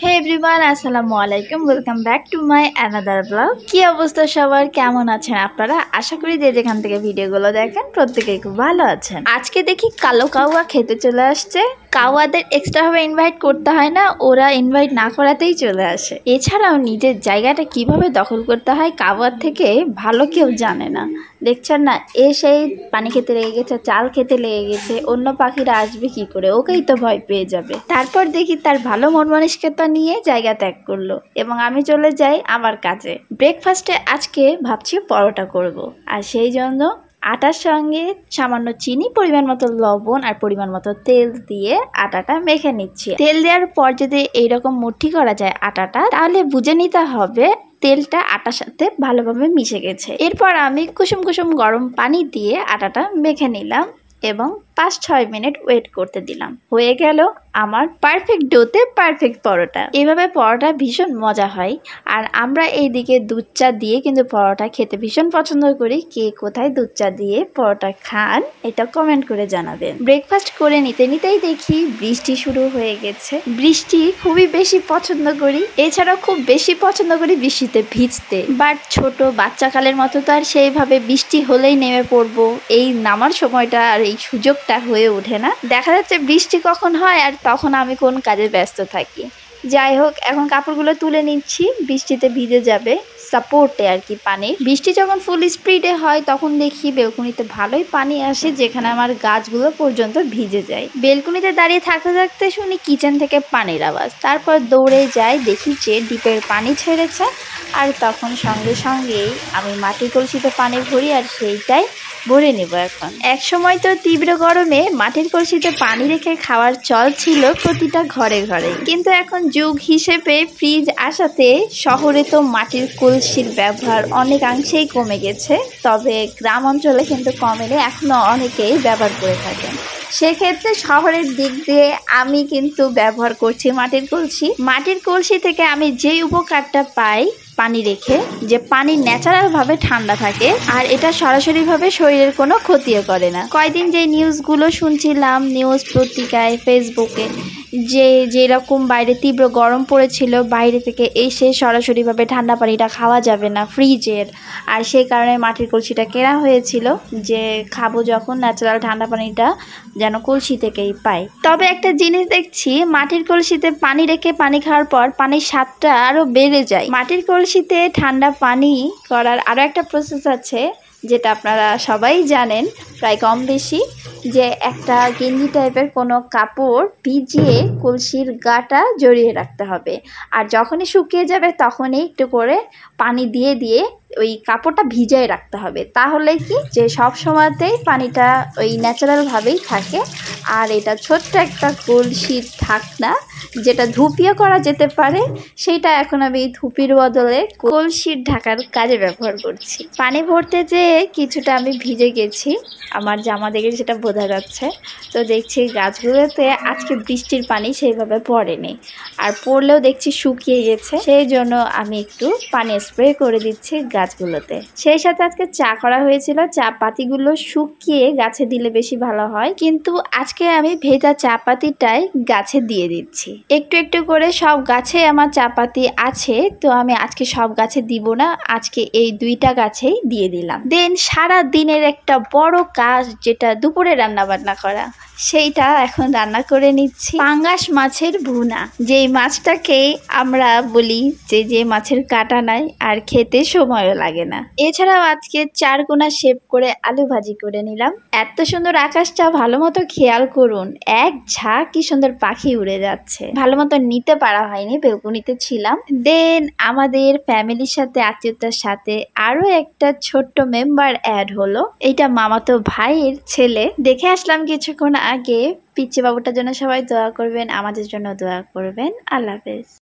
হে everyone আসসালামু আলাইকুম welcome back to my another blog কী অবস্থা সবার কেমন আছেন আপনারা আশা করি যে যেখান থেকে ভিডিওগুলো দেখেন প্রত্যেকেই খুব ভালো আছেন আজকে দেখি কালো কাউয়া খেতে চলে আসছে কাওয়াদের এক্সট্রাভাবে ইনভাইট করতে হয় না ওরা ইনভাইট না করাতেই চলে আসে এছাড়াও নিজের জায়গাটা কিভাবে দখল করতে হয় কাওয়ার থেকে ভালো কেউ জানে না দেখছেন না এ সেই পানি খেতে লেগে গেছে চাল খেতে লেগে গেছে অন্য পাখিরা আসবে কি করে ওকেই তো ভয় পেয়ে যাবে তারপর দেখি তার ভালো মন মানসিকতা নিয়ে জায়গা ত্যাগ করলো এবং আমি চলে যাই আমার কাজে ব্রেকফাস্টে আজকে ভাবছি পরোটা করব। আর সেই জন্য আটার সঙ্গে সামান্য চিনি পরিমাণ মতো লবণ আর পরিমাণ মতো তেল দিয়ে আটাটা মেখে নিচ্ছি তেল দেওয়ার পর যদি এইরকম মুঠি করা যায় আটাটা তাহলে বুঝে নিতে হবে তেলটা আটার সাথে ভালোভাবে মিশে গেছে এরপর আমি কুসুম কুসুম গরম পানি দিয়ে আটাটা মেখে নিলাম এবং পাঁচ ছয় মিনিট ওয়েট করতে দিলাম হয়ে গেল আমার পারফেক্ট ডোতে পারফেক্ট পরোটা এভাবে পরোটা ভীষণ মজা হয় আর আমরা এইদিকে দুধ চা দিয়ে কিন্তু পরোটা খেতে ভীষণ পছন্দ করি কে কোথায় দুধ চা দিয়ে পরোটা খান এটা কমেন্ট করে জানাবেন ব্রেকফাস্ট করে নিতে নিতেই দেখি বৃষ্টি শুরু হয়ে গেছে বৃষ্টি খুবই বেশি পছন্দ করি এছাড়াও খুব বেশি পছন্দ করি বৃষ্টিতে ভিজতে বাট ছোট বাচ্চাকালের মতো তো আর সেইভাবে বৃষ্টি হলেই নেমে পড়বো এই নামার সময়টা আর এই সুযোগ একটা হয়ে ওঠে না দেখা যাচ্ছে বৃষ্টি কখন হয় আর তখন আমি কোন কাজে ব্যস্ত থাকি যাই হোক এখন কাপড়গুলো তুলে নিচ্ছি বৃষ্টিতে ভিজে যাবে সাপোর্টে আর কি পানি বৃষ্টি যখন ফুল স্পিডে হয় তখন দেখি বেলকুনিতে ভালোই পানি আসে যেখানে আমার গাছগুলো পর্যন্ত ভিজে যায় বেলকুনিতে দাঁড়িয়ে থাকতে থাকতে শুনি কিচেন থেকে পানির আওয়াজ তারপর দৌড়ে যাই দেখি যে ডিপের পানি ছেড়েছে আর তখন সঙ্গে সঙ্গেই আমি মাটি কলসিতে পানি ভরি আর সেইটাই ভরে নেব এখন এক সময় তো তীব্র গরমে মাটির কলসিতে পানি রেখে খাওয়ার চল ছিল প্রতিটা ঘরে ঘরে কিন্তু এখন যুগ হিসেবে ফ্রিজ আসাতে শহরে তো মাটির কলসির ব্যবহার অনেকাংশেই কমে গেছে তবে গ্রাম অঞ্চলে কিন্তু কমেলে এখনও অনেকেই ব্যবহার করে থাকেন সেক্ষেত্রে শহরের দিক দিয়ে আমি কিন্তু ব্যবহার করছি মাটির কলসি মাটির কলসি থেকে আমি যে উপকারটা পাই পানি রেখে যে পানি ন্যাচারালভাবে ঠান্ডা থাকে আর এটা সরাসরি ভাবে শরীরের কোনো ক্ষতিও করে না কয়দিন যে নিউজগুলো শুনছিলাম নিউজ পত্রিকায় ফেসবুকে যে যেরকম বাইরে তীব্র গরম পড়েছিল বাইরে থেকে এসে সরাসরিভাবে ঠান্ডা পানিটা খাওয়া যাবে না ফ্রিজের আর সেই কারণে মাটির কলসিটা কেনা হয়েছিল যে খাবো যখন ন্যাচারাল ঠান্ডা পানিটা যেন কলসি থেকেই পাই তবে একটা জিনিস দেখছি মাটির কলসিতে পানি রেখে পানি খাওয়ার পর পানির স্বাদটা আরও বেড়ে যায় মাটির কলসিতে ঠান্ডা পানি করার আরও একটা প্রসেস আছে যেটা আপনারা সবাই জানেন প্রায় কম বেশি যে একটা গেঞ্জি টাইপের কোনো কাপড় ভিজিয়ে কলসির গাটা জড়িয়ে রাখতে হবে আর যখনই শুকিয়ে যাবে তখনই একটু করে পানি দিয়ে দিয়ে ওই কাপড়টা ভিজাই রাখতে হবে তাহলে কি যে সব সময়তেই পানিটা ওই ন্যাচারালভাবেই থাকে আর এটা ছোট্ট একটা কলসির ঢাকনা যেটা ধুপিয়ে করা যেতে পারে সেটা এখন আমি ধুপির বদলে কলসির ঢাকার কাজে ব্যবহার করছি পানি ভরতে যেয়ে কিছুটা আমি ভিজে গেছি আমার জামা দেখে সেটা বোঝা যাচ্ছে তো দেখছি গাছগুলোতে আজকে বৃষ্টির পানি সেইভাবে পড়েনি আর পড়লেও দেখছি শুকিয়ে গেছে সেই জন্য আমি একটু পানি স্প্রে করে দিচ্ছি গাছগুলোতে সেই সাথে আজকে চা করা হয়েছিল চা পাতিগুলো শুকিয়ে গাছে দিলে বেশি ভালো হয় কিন্তু আজকে আজকে আমি ভেজা চাপাতিটাই গাছে দিয়ে দিচ্ছি একটু একটু করে সব গাছে আমার চাপাতি আছে তো আমি আজকে সব গাছে দিব না আজকে এই দুইটা গাছেই দিয়ে দিলাম দেন সারা দিনের একটা বড় কাজ যেটা দুপুরে রান্না বান্না করা সেইটা এখন রান্না করে নিচ্ছি পাঙ্গাস মাছের ভুনা যেই মাছটাকে আমরা বলি যে যে মাছের কাটা নাই আর খেতে সময়ও লাগে না এছাড়াও আজকে চার কোনা শেপ করে আলু ভাজি করে নিলাম এত সুন্দর আকাশটা ভালো মতো খেয়াল খেয়াল করুন এক ঝাঁক কি সুন্দর পাখি উড়ে যাচ্ছে ভালো মতো নিতে পারা হয়নি বেলকুনিতে ছিলাম দেন আমাদের ফ্যামিলির সাথে আত্মীয়তার সাথে আরো একটা ছোট্ট মেম্বার অ্যাড হলো এটা মামাতো ভাইয়ের ছেলে দেখে আসলাম কিছুক্ষণ আগে পিচ্ছি বাবুটার জন্য সবাই দোয়া করবেন আমাদের জন্য দোয়া করবেন আল্লাহ হাফেজ